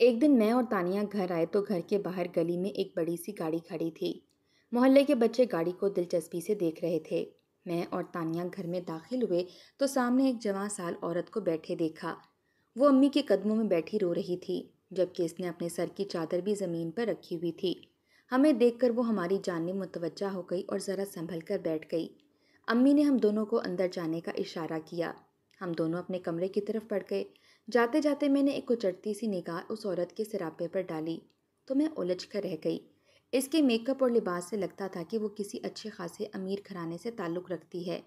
एक दिन मैं और तानिया घर आए तो घर के बाहर गली में एक बड़ी सी गाड़ी खड़ी थी मोहल्ले के बच्चे गाड़ी को दिलचस्पी से देख रहे थे मैं और तानिया घर में दाखिल हुए तो सामने एक जवान साल औरत को बैठे देखा वो अम्मी के कदमों में बैठी रो रही थी जबकि इसने अपने सर की चादर भी ज़मीन पर रखी हुई थी हमें देखकर वो हमारी जान में मुतवजा हो गई और ज़रा संभल कर बैठ गई अम्मी ने हम दोनों को अंदर जाने का इशारा किया हम दोनों अपने कमरे की तरफ पड़ गए जाते जाते मैंने एक उचटती सी निगाह उस औरत के सिरापे पर डाली तो मैं उलझ कर रह गई इसके मेकअप और लिबास से लगता था कि वो किसी अच्छे खासे अमीर घराने से ताल्लुक़ रखती है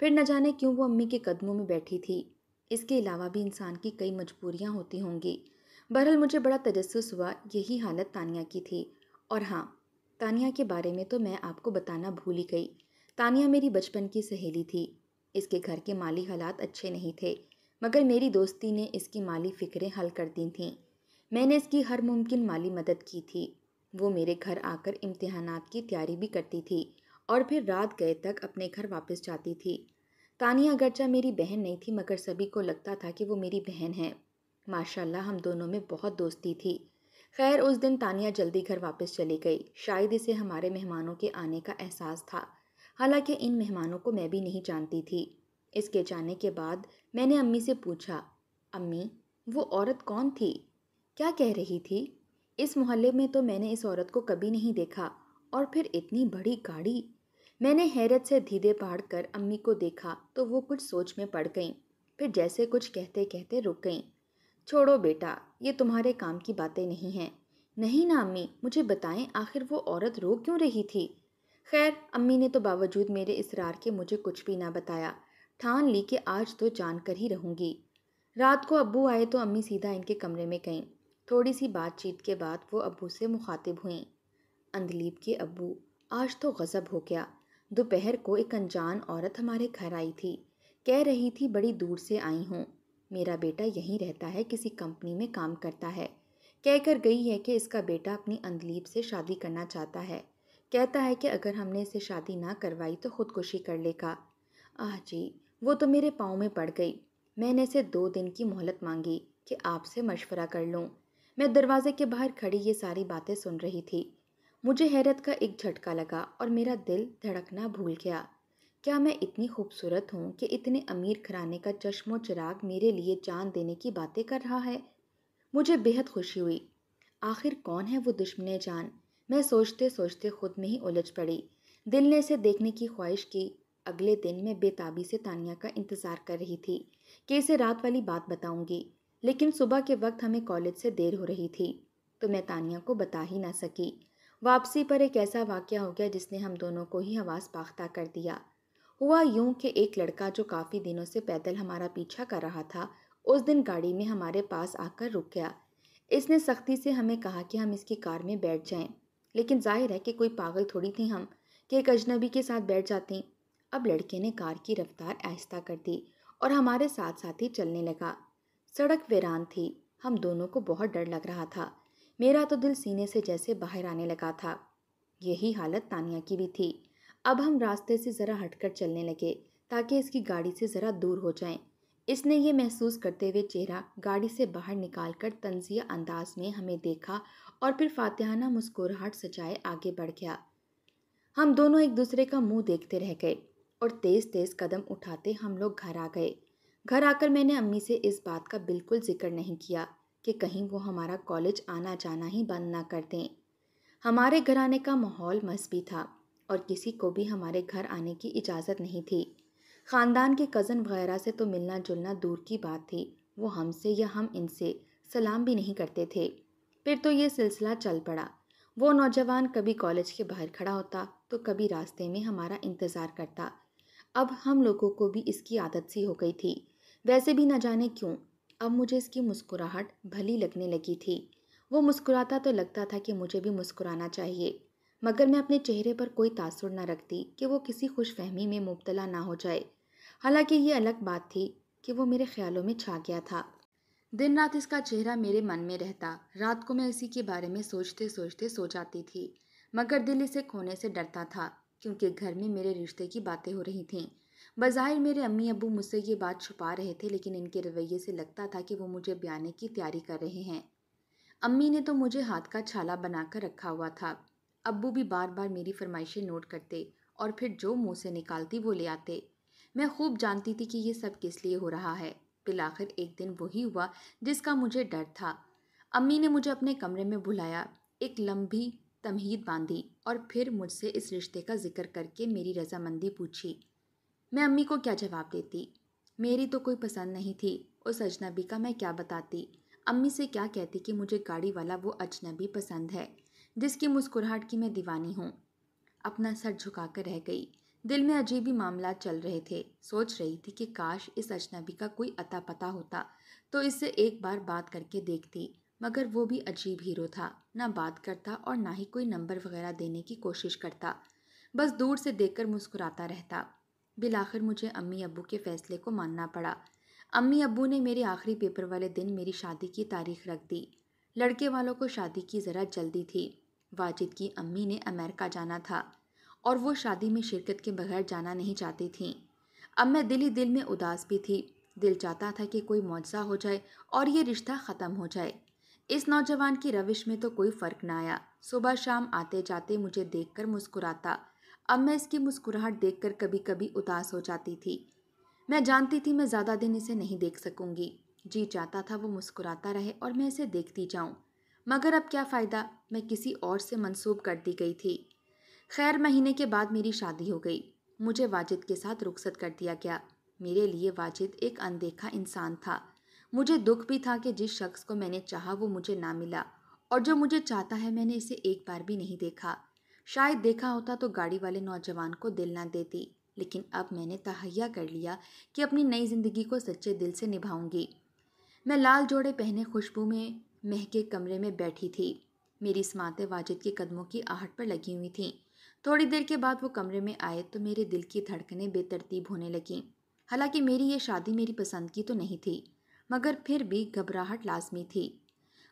फिर न जाने क्यों वो अम्मी के कदमों में बैठी थी इसके अलावा भी इंसान की कई मजबूरियाँ होती होंगी बहरहाल मुझे बड़ा तजस्स हुआ यही हालत तानिया की थी और हाँ तानिया के बारे में तो मैं आपको बताना भूल ही गई तानिया मेरी बचपन की सहेली थी इसके घर के माली हालात अच्छे नहीं थे मगर मेरी दोस्ती ने इसकी माली फ़िक्रें हल कर दी थीं मैंने इसकी हर मुमकिन माली मदद की थी वो मेरे घर आकर इम्तहान की तैयारी भी करती थी और फिर रात गए तक अपने घर वापस जाती थी तानिया अगरचा मेरी बहन नहीं थी मगर सभी को लगता था कि वो मेरी बहन है माशाल्लाह हम दोनों में बहुत दोस्ती थी खैर उस दिन तानिया जल्दी घर वापस चली गई शायद इसे हमारे मेहमानों के आने का एहसास था हालांकि इन मेहमानों को मैं भी नहीं जानती थी इसके जाने के बाद मैंने अम्मी से पूछा अम्मी वो औरत कौन थी क्या कह रही थी इस मोहल्ले में तो मैंने इस औरत को कभी नहीं देखा और फिर इतनी बड़ी गाड़ी मैंने हैरत से धीरे पहाड़ कर अम्मी को देखा तो वो कुछ सोच में पड़ गईं फिर जैसे कुछ कहते कहते रुक गईं छोड़ो बेटा ये तुम्हारे काम की बातें नहीं हैं नहीं ना अम्मी मुझे बताएं आखिर वो औरत रो क्यों रही थी खैर अम्मी ने तो बावजूद मेरे इसरार के मुझे कुछ भी ना बताया ठान ली कि आज तो जान कर ही रहूँगी रात को अब्बू आए तो अम्मी सीधा इनके कमरे में गईं थोड़ी सी बातचीत के बाद वो अब्बू से मुखातिब हुईं अंदलीप के अब्बू आज तो गज़ब हो गया दोपहर को एक अनजान औरत हमारे घर आई थी कह रही थी बड़ी दूर से आई हूँ मेरा बेटा यहीं रहता है किसी कंपनी में काम करता है कहकर गई है कि इसका बेटा अपनी अंदलीप से शादी करना चाहता है कहता है कि अगर हमने इसे शादी ना करवाई तो ख़ुदकुशी कर लेगा आह जी वो तो मेरे पाँव में पड़ गई मैंने से दो दिन की मोहलत मांगी कि आपसे मशवरा कर लूँ मैं दरवाजे के बाहर खड़ी ये सारी बातें सुन रही थी मुझे हैरत का एक झटका लगा और मेरा दिल धड़कना भूल गया क्या मैं इतनी खूबसूरत हूँ कि इतने अमीर घराने का चश्मो चिराग मेरे लिए जान देने की बातें कर रहा है मुझे बेहद खुशी हुई आखिर कौन है वो दुश्मन जान मैं सोचते सोचते खुद में ही उलझ पड़ी दिल ने इसे देखने की ख्वाहिश की अगले दिन मैं बेताबी से तानिया का इंतज़ार कर रही थी कि इसे रात वाली बात बताऊंगी लेकिन सुबह के वक्त हमें कॉलेज से देर हो रही थी तो मैं तानिया को बता ही ना सकी वापसी पर एक ऐसा वाक़ हो गया जिसने हम दोनों को ही हवास पाख्ता कर दिया हुआ यूं कि एक लड़का जो काफ़ी दिनों से पैदल हमारा पीछा कर रहा था उस दिन गाड़ी में हमारे पास आकर रुक गया इसने सख्ती से हमें कहा कि हम इसकी कार में बैठ जाएं। लेकिन जाहिर है कि कोई पागल थोड़ी थी हम कि एक अजनबी के साथ बैठ जाती अब लड़के ने कार की रफ्तार आहिस्ता कर दी और हमारे साथ साथ ही चलने लगा सड़क वीरान थी हम दोनों को बहुत डर लग रहा था मेरा तो दिल सीने से जैसे बाहर आने लगा था यही हालत तानिया की भी थी अब हम रास्ते से ज़रा हटकर चलने लगे ताकि इसकी गाड़ी से ज़रा दूर हो जाएं। इसने ये महसूस करते हुए चेहरा गाड़ी से बाहर निकाल कर तंजिया अंदाज में हमें देखा और फिर फातिहाना मुस्कुराहट सजाए आगे बढ़ गया हम दोनों एक दूसरे का मुंह देखते रह गए और तेज़ तेज़ कदम उठाते हम लोग घर आ गए घर आकर मैंने अम्मी से इस बात का बिल्कुल जिक्र नहीं किया कि कहीं वो हमारा कॉलेज आना जाना ही बंद ना कर दें हमारे घर आने का माहौल मज़बी था और किसी को भी हमारे घर आने की इजाज़त नहीं थी ख़ानदान के कज़न वगैरह से तो मिलना जुलना दूर की बात थी वो हमसे या हम इनसे सलाम भी नहीं करते थे फिर तो ये सिलसिला चल पड़ा वो नौजवान कभी कॉलेज के बाहर खड़ा होता तो कभी रास्ते में हमारा इंतज़ार करता अब हम लोगों को भी इसकी आदत सी हो गई थी वैसे भी न जाने क्यों अब मुझे इसकी मुस्कुराहट भली लगने लगी थी वो मुस्कुराता तो लगता था कि मुझे भी मुस्कुराना चाहिए मगर मैं अपने चेहरे पर कोई तासुर न रखती कि वो किसी खुशफहमी में मुबतला ना हो जाए हालांकि ये अलग बात थी कि वो मेरे ख्यालों में छा गया था दिन रात इसका चेहरा मेरे मन में रहता रात को मैं इसी के बारे में सोचते सोचते सो जाती थी मगर दिल इसे खोने से डरता था क्योंकि घर में मेरे रिश्ते की बातें हो रही थीं बज़ाहिर मेरे अम्मी अबू मुझसे ये बात छुपा रहे थे लेकिन इनके रवैये से लगता था कि वो मुझे ब्याने की तैयारी कर रहे हैं अम्मी ने तो मुझे हाथ का छाला बनाकर रखा हुआ था अबू भी बार बार मेरी फरमाइशें नोट करते और फिर जो मुँह से निकालती वो ले आते मैं खूब जानती थी कि ये सब किस लिए हो रहा है बिलाखिर एक दिन वही हुआ जिसका मुझे डर था अम्मी ने मुझे अपने कमरे में बुलाया एक लंबी तमहीद बांधी और फिर मुझसे इस रिश्ते का जिक्र करके मेरी रजामंदी पूछी मैं अम्मी को क्या जवाब देती मेरी तो कोई पसंद नहीं थी उस अजनबी का मैं क्या बताती अम्मी से क्या कहती कि मुझे गाड़ी वाला वो अजनबी पसंद है जिसकी मुस्कुराहट की मैं दीवानी हूँ अपना सर झुकाकर रह गई दिल में अजीब ही मामला चल रहे थे सोच रही थी कि काश इस अजनबी का कोई अता पता होता तो इससे एक बार बात करके देखती मगर वो भी अजीब हीरो था ना बात करता और ना ही कोई नंबर वगैरह देने की कोशिश करता बस दूर से देखकर मुस्कुराता रहता बिल आखिर मुझे अम्मी अबू के फ़ैसले को मानना पड़ा अम्मी अबू ने मेरे आखिरी पेपर वाले दिन मेरी शादी की तारीख रख दी लड़के वालों को शादी की ज़रा जल्दी थी वाजिद की अम्मी ने अमेरिका जाना था और वो शादी में शिरकत के बगैर जाना नहीं चाहती थी अब मैं दिल ही दिल में उदास भी थी दिल चाहता था कि कोई मुआवजा हो जाए और ये रिश्ता ख़त्म हो जाए इस नौजवान की रविश में तो कोई फर्क ना आया सुबह शाम आते जाते मुझे देखकर मुस्कुराता अब मैं इसकी मुस्कुराहट देखकर कभी कभी उदास हो जाती थी मैं जानती थी मैं ज़्यादा दिन इसे नहीं देख सकूंगी जी चाहता था वो मुस्कुराता रहे और मैं इसे देखती जाऊं मगर अब क्या फ़ायदा मैं किसी और से मंसूब कर दी गई थी खैर महीने के बाद मेरी शादी हो गई मुझे वाजिद के साथ रुखसत कर दिया गया मेरे लिए वाजिद एक अनदेखा इंसान था मुझे दुख भी था कि जिस शख्स को मैंने चाहा वो मुझे ना मिला और जो मुझे चाहता है मैंने इसे एक बार भी नहीं देखा शायद देखा होता तो गाड़ी वाले नौजवान को दिल ना देती लेकिन अब मैंने तहैया कर लिया कि अपनी नई ज़िंदगी को सच्चे दिल से निभाऊंगी मैं लाल जोड़े पहने खुशबू में महके कमरे में बैठी थी मेरी स्मातें वाजिद के कदमों की आहट पर लगी हुई थीं थोड़ी देर के बाद वो कमरे में आए तो मेरे दिल की धड़कनें बेतरतीब होने लगीं हालांकि मेरी ये शादी मेरी पसंद की तो नहीं थी मगर फिर भी घबराहट लाजमी थी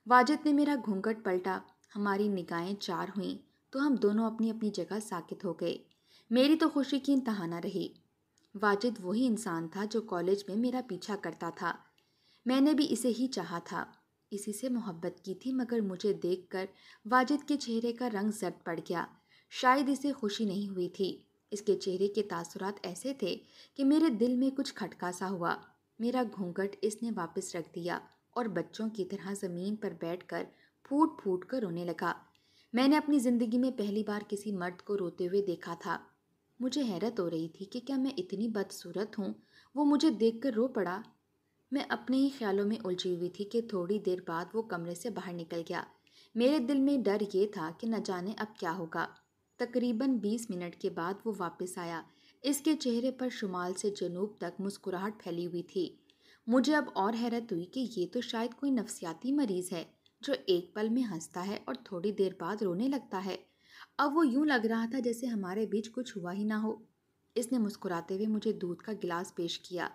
वाजिद ने मेरा घूंघट पलटा हमारी निगाहें चार हुईं तो हम दोनों अपनी अपनी जगह साकित हो गए मेरी तो खुशी की इंतहाना रही वाजिद वही इंसान था जो कॉलेज में मेरा पीछा करता था मैंने भी इसे ही चाहा था इसी से मोहब्बत की थी मगर मुझे देखकर वाजिद के चेहरे का रंग जट पड़ गया शायद इसे खुशी नहीं हुई थी इसके चेहरे के तासुरात ऐसे थे कि मेरे दिल में कुछ खटका सा हुआ मेरा घूंघट इसने वापस रख दिया और बच्चों की तरह ज़मीन पर बैठकर फूट फूट कर रोने लगा मैंने अपनी ज़िंदगी में पहली बार किसी मर्द को रोते हुए देखा था मुझे हैरत हो रही थी कि क्या मैं इतनी बदसूरत हूँ वो मुझे कर रो पड़ा मैं अपने ही ख्यालों में उलझी हुई थी कि थोड़ी देर बाद वो कमरे से बाहर निकल गया मेरे दिल में डर ये था कि न जाने अब क्या होगा तकरीबन बीस मिनट के बाद वो वापस आया इसके चेहरे पर शुमाल से जनूब तक मुस्कुराहट फैली हुई थी मुझे अब और हैरत हुई कि ये तो शायद कोई नफसियाती मरीज़ है जो एक पल में हंसता है और थोड़ी देर बाद रोने लगता है अब वो यूं लग रहा था जैसे हमारे बीच कुछ हुआ ही ना हो इसने मुस्कुराते हुए मुझे दूध का गिलास पेश किया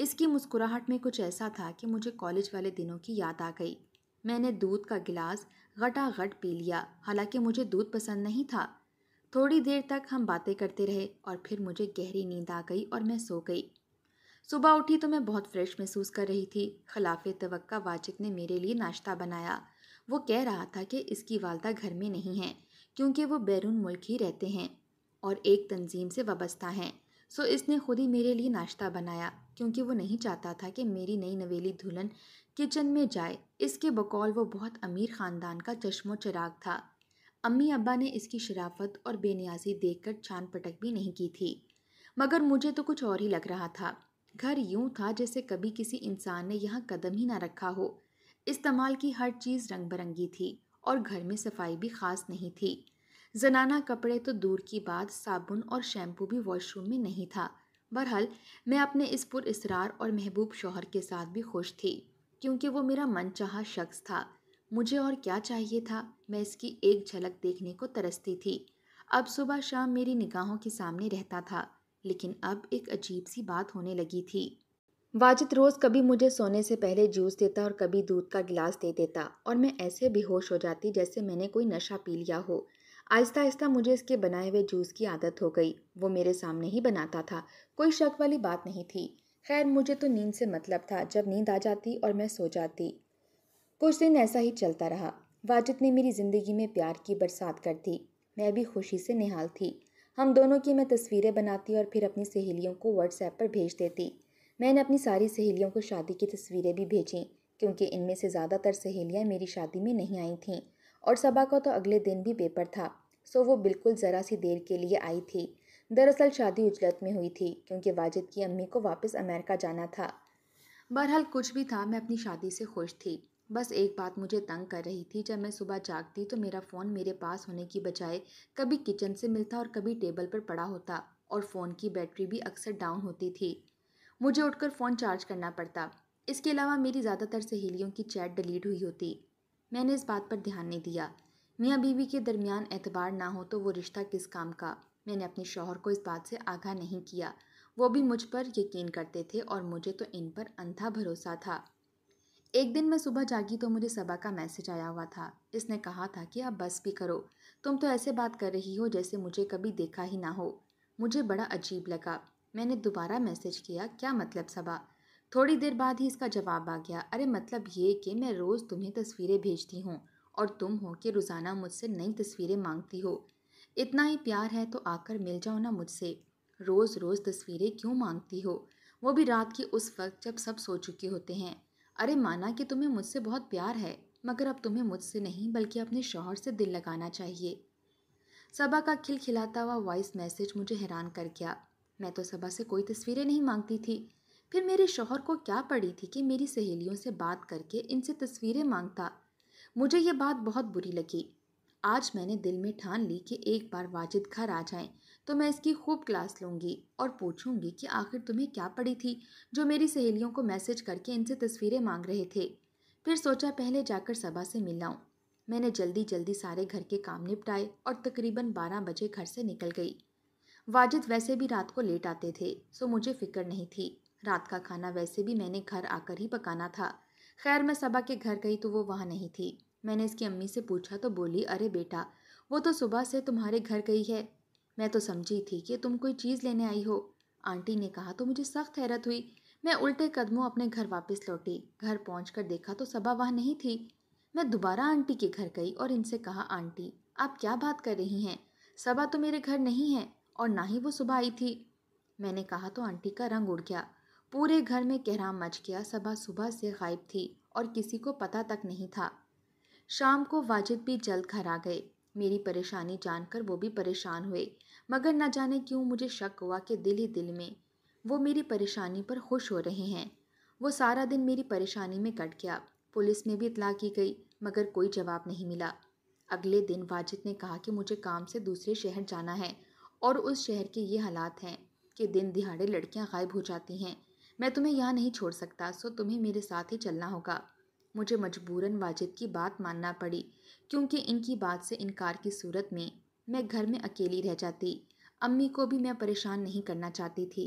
इसकी मुस्कुराहट में कुछ ऐसा था कि मुझे कॉलेज वाले दिनों की याद आ गई मैंने दूध का गिलास घटा गट पी लिया हालांकि मुझे दूध पसंद नहीं था थोड़ी देर तक हम बातें करते रहे और फिर मुझे गहरी नींद आ गई और मैं सो गई सुबह उठी तो मैं बहुत फ्रेश महसूस कर रही थी खिलाफ तवक्का वाजिद ने मेरे लिए नाश्ता बनाया वो कह रहा था कि इसकी वालदा घर में नहीं है क्योंकि वो बैरून मुल्क ही रहते हैं और एक तंजीम से वाबस्ता हैं सो इसने खुद ही मेरे लिए नाश्ता बनाया क्योंकि वो नहीं चाहता था कि मेरी नई नवेली दुल्हन किचन में जाए इसके बकौल वो बहुत अमीर ख़ानदान का चश्मो चिराग था अम्मी अब्बा ने इसकी शराफत और बेनियाजी देखकर छान पटक भी नहीं की थी मगर मुझे तो कुछ और ही लग रहा था घर यूं था जैसे कभी किसी इंसान ने यहाँ कदम ही ना रखा हो इस्तेमाल की हर चीज़ रंग बिरंगी थी और घर में सफाई भी ख़ास नहीं थी जनाना कपड़े तो दूर की बात साबुन और शैम्पू भी वॉशरूम में नहीं था बहरहाल मैं अपने इस पुर इसरार और महबूब शोहर के साथ भी खुश थी क्योंकि वो मेरा मनचाहा शख्स था मुझे और क्या चाहिए था मैं इसकी एक झलक देखने को तरसती थी अब सुबह शाम मेरी निगाहों के सामने रहता था लेकिन अब एक अजीब सी बात होने लगी थी वाजिद रोज़ कभी मुझे सोने से पहले जूस देता और कभी दूध का गिलास दे देता और मैं ऐसे बेहोश हो जाती जैसे मैंने कोई नशा पी लिया हो आहिस्ता आहिस्ता मुझे इसके बनाए हुए जूस की आदत हो गई वो मेरे सामने ही बनाता था कोई शक वाली बात नहीं थी खैर मुझे तो नींद से मतलब था जब नींद आ जाती और मैं सो जाती कुछ दिन ऐसा ही चलता रहा वाजिद ने मेरी ज़िंदगी में प्यार की बरसात कर दी मैं भी खुशी से निहाल थी हम दोनों की मैं तस्वीरें बनाती और फिर अपनी सहेलियों को व्हाट्सएप पर भेज देती मैंने अपनी सारी सहेलियों को शादी की तस्वीरें भी भेजीं क्योंकि इनमें से ज़्यादातर सहेलियाँ मेरी शादी में नहीं आई थीं और सबा का तो अगले दिन भी पेपर था सो वो बिल्कुल ज़रा सी देर के लिए आई थी दरअसल शादी उजलत में हुई थी क्योंकि वाजिद की अम्मी को वापस अमेरिका जाना था बहरहाल कुछ भी था मैं अपनी शादी से खुश थी बस एक बात मुझे तंग कर रही थी जब मैं सुबह जागती तो मेरा फ़ोन मेरे पास होने की बजाय कभी किचन से मिलता और कभी टेबल पर पड़ा होता और फ़ोन की बैटरी भी अक्सर डाउन होती थी मुझे उठकर फ़ोन चार्ज करना पड़ता इसके अलावा मेरी ज़्यादातर सहेलियों की चैट डिलीट हुई होती मैंने इस बात पर ध्यान नहीं दिया मियाँ बीवी के दरमियान एतबार ना हो तो वो रिश्ता किस काम का मैंने अपने शोहर को इस बात से आगाह नहीं किया वो भी मुझ पर यकीन करते थे और मुझे तो इन पर अंधा भरोसा था एक दिन मैं सुबह जागी तो मुझे सबा का मैसेज आया हुआ था इसने कहा था कि आप बस भी करो तुम तो ऐसे बात कर रही हो जैसे मुझे कभी देखा ही ना हो मुझे बड़ा अजीब लगा मैंने दोबारा मैसेज किया क्या मतलब सबा थोड़ी देर बाद ही इसका जवाब आ गया अरे मतलब ये कि मैं रोज़ तुम्हें तस्वीरें भेजती हूँ और तुम हो कि रोज़ाना मुझसे नई तस्वीरें मांगती हो इतना ही प्यार है तो आकर मिल जाओ ना मुझसे रोज़ रोज़ तस्वीरें क्यों मांगती हो वो भी रात के उस वक्त जब सब सो चुके होते हैं अरे माना कि तुम्हें मुझसे बहुत प्यार है मगर अब तुम्हें मुझसे नहीं बल्कि अपने शौहर से दिल लगाना चाहिए सबा का खिलखिलाता हुआ वॉइस मैसेज मुझे हैरान कर गया मैं तो सबा से कोई तस्वीरें नहीं मांगती थी फिर मेरे शोहर को क्या पड़ी थी कि मेरी सहेलियों से बात करके इनसे तस्वीरें मांगता मुझे ये बात बहुत बुरी लगी आज मैंने दिल में ठान ली कि एक बार वाजिद घर आ जाएं तो मैं इसकी खूब क्लास लूँगी और पूछूँगी कि आखिर तुम्हें क्या पड़ी थी जो मेरी सहेलियों को मैसेज करके इनसे तस्वीरें मांग रहे थे फिर सोचा पहले जाकर सभा से मिलाऊँ मैंने जल्दी जल्दी सारे घर के काम निपटाए और तकरीबन बारह बजे घर से निकल गई वाजिद वैसे भी रात को लेट आते थे सो मुझे फ़िक्र नहीं थी रात का खाना वैसे भी मैंने घर आकर ही पकाना था खैर मैं सबा के घर गई तो वो वहाँ नहीं थी मैंने इसकी अम्मी से पूछा तो बोली अरे बेटा वो तो सुबह से तुम्हारे घर गई है मैं तो समझी थी कि तुम कोई चीज़ लेने आई हो आंटी ने कहा तो मुझे सख्त हैरत हुई मैं उल्टे कदमों अपने घर वापस लौटी घर पहुँच देखा तो सभा वहाँ नहीं थी मैं दोबारा आंटी के घर गई और इनसे कहा आंटी आप क्या बात कर रही हैं सभा तो मेरे घर नहीं है और ना ही वो सुबह आई थी मैंने कहा तो आंटी का रंग उड़ गया पूरे घर में कहराम मच गया सभा सुबह से गायब थी और किसी को पता तक नहीं था शाम को वाजिद भी जल्द घर आ गए मेरी परेशानी जानकर वो भी परेशान हुए मगर न जाने क्यों मुझे शक हुआ कि दिल ही दिल में वो मेरी परेशानी पर खुश हो रहे हैं वो सारा दिन मेरी परेशानी में कट गया पुलिस में भी इतला की गई मगर कोई जवाब नहीं मिला अगले दिन वाजिद ने कहा कि मुझे काम से दूसरे शहर जाना है और उस शहर के ये हालात हैं कि दिन दिहाड़े लड़कियां गायब हो जाती हैं मैं तुम्हें यहाँ नहीं छोड़ सकता सो तुम्हें मेरे साथ ही चलना होगा मुझे मजबूरन वाजिद की बात मानना पड़ी क्योंकि इनकी बात से इनकार की सूरत में मैं घर में अकेली रह जाती अम्मी को भी मैं परेशान नहीं करना चाहती थी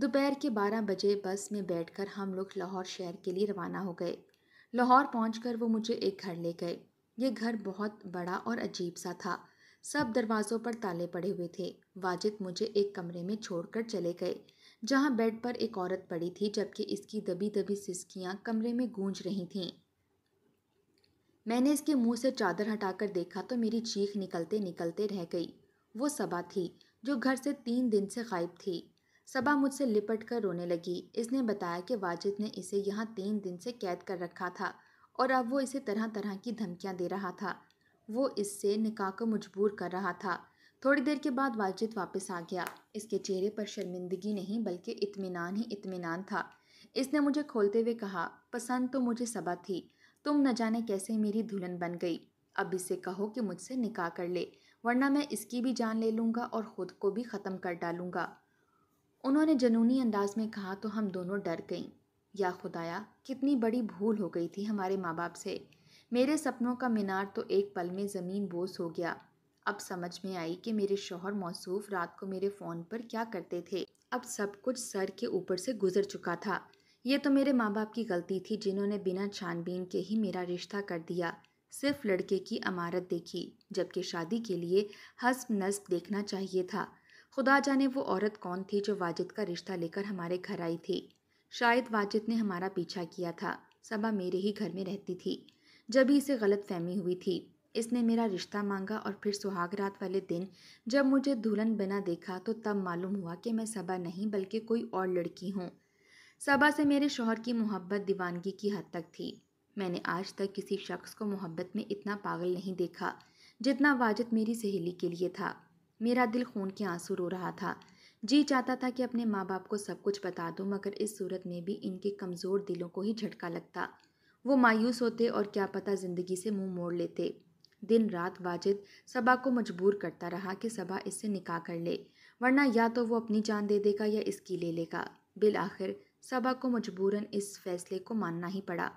दोपहर के बारह बजे बस में बैठकर हम लोग लाहौर शहर के लिए रवाना हो गए लाहौर पहुँच वो मुझे एक घर ले गए ये घर बहुत बड़ा और अजीब सा था सब दरवाज़ों पर ताले पड़े हुए थे वाजिद मुझे एक कमरे में छोड़कर चले गए जहाँ बेड पर एक औरत पड़ी थी जबकि इसकी दबी दबी सिस्कियाँ कमरे में गूंज रही थीं मैंने इसके मुंह से चादर हटाकर देखा तो मेरी चीख निकलते निकलते रह गई वो सबा थी जो घर से तीन दिन से गायब थी सबा मुझसे लिपट कर रोने लगी इसने बताया कि वाजिद ने इसे यहाँ तीन दिन से कैद कर रखा था और अब वो इसे तरह तरह की धमकियाँ दे रहा था वो इससे निकाह को मजबूर कर रहा था थोड़ी देर के बाद वाजिद वापस आ गया इसके चेहरे पर शर्मिंदगी नहीं बल्कि इतमान ही इतमान था इसने मुझे खोलते हुए कहा पसंद तो मुझे सबा थी तुम न जाने कैसे मेरी दुल्हन बन गई अब इसे कहो कि मुझसे निकाह कर ले वरना मैं इसकी भी जान ले लूँगा और ख़ुद को भी ख़त्म कर डालूँगा उन्होंने जनूनी अंदाज में कहा तो हम दोनों डर गईं या खुदाया कितनी बड़ी भूल हो गई थी हमारे माँ बाप से मेरे सपनों का मीनार तो एक पल में ज़मीन बोस हो गया अब समझ में आई कि मेरे शोहर मौसूफ रात को मेरे फ़ोन पर क्या करते थे अब सब कुछ सर के ऊपर से गुजर चुका था ये तो मेरे माँ बाप की गलती थी जिन्होंने बिना छानबीन के ही मेरा रिश्ता कर दिया सिर्फ लड़के की अमारत देखी जबकि शादी के लिए हसब नस्ब देखना चाहिए था खुदा जाने वो औरत कौन थी जो वाजिद का रिश्ता लेकर हमारे घर आई थी शायद वाजिद ने हमारा पीछा किया था सबा मेरे ही घर में रहती थी जब ही इसे गलत फहमी हुई थी इसने मेरा रिश्ता मांगा और फिर सुहाग रात वाले दिन जब मुझे दुल्हन बना देखा तो तब मालूम हुआ कि मैं सबा नहीं बल्कि कोई और लड़की हूँ सबा से मेरे शोहर की मोहब्बत दीवानगी की हद तक थी मैंने आज तक किसी शख्स को मोहब्बत में इतना पागल नहीं देखा जितना वाजिद मेरी सहेली के लिए था मेरा दिल खून के आंसू रो रहा था जी चाहता था कि अपने माँ बाप को सब कुछ बता दूँ मगर इस सूरत में भी इनके कमज़ोर दिलों को ही झटका लगता वो मायूस होते और क्या पता ज़िंदगी से मुंह मोड़ लेते दिन रात वाजिद सबा को मजबूर करता रहा कि सबा इससे निकाह कर ले वरना या तो वो अपनी जान दे देगा या इसकी ले लेगा बिल आखिर सभा को मजबूरन इस फैसले को मानना ही पड़ा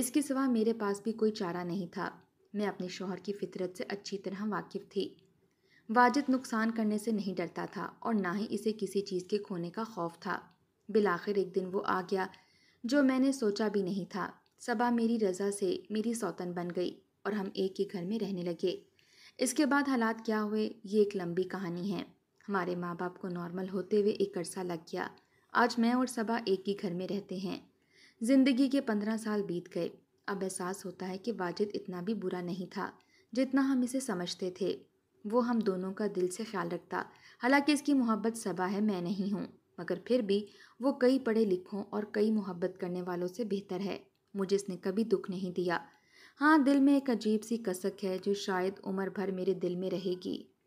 इसके सिवा मेरे पास भी कोई चारा नहीं था मैं अपने शोहर की फितरत से अच्छी तरह वाकिफ थी वाजिद नुकसान करने से नहीं डरता था और ना ही इसे किसी चीज़ के खोने का खौफ था बिलाखिर एक दिन वो आ गया जो मैंने सोचा भी नहीं था सबा मेरी रज़ा से मेरी सौतन बन गई और हम एक ही घर में रहने लगे इसके बाद हालात क्या हुए ये एक लंबी कहानी है हमारे माँ बाप को नॉर्मल होते हुए एक अरसा लग गया आज मैं और सबा एक ही घर में रहते हैं ज़िंदगी के पंद्रह साल बीत गए अब एहसास होता है कि वाजिद इतना भी बुरा नहीं था जितना हम इसे समझते थे वो हम दोनों का दिल से ख्याल रखता हालांकि इसकी मोहब्बत सबा है मैं नहीं हूँ मगर फिर भी वो कई पढ़े लिखों और कई मोहब्बत करने वालों से बेहतर है मुझे इसने कभी दुख नहीं दिया हाँ दिल में एक अजीब सी कसक है जो शायद उम्र भर मेरे दिल में रहेगी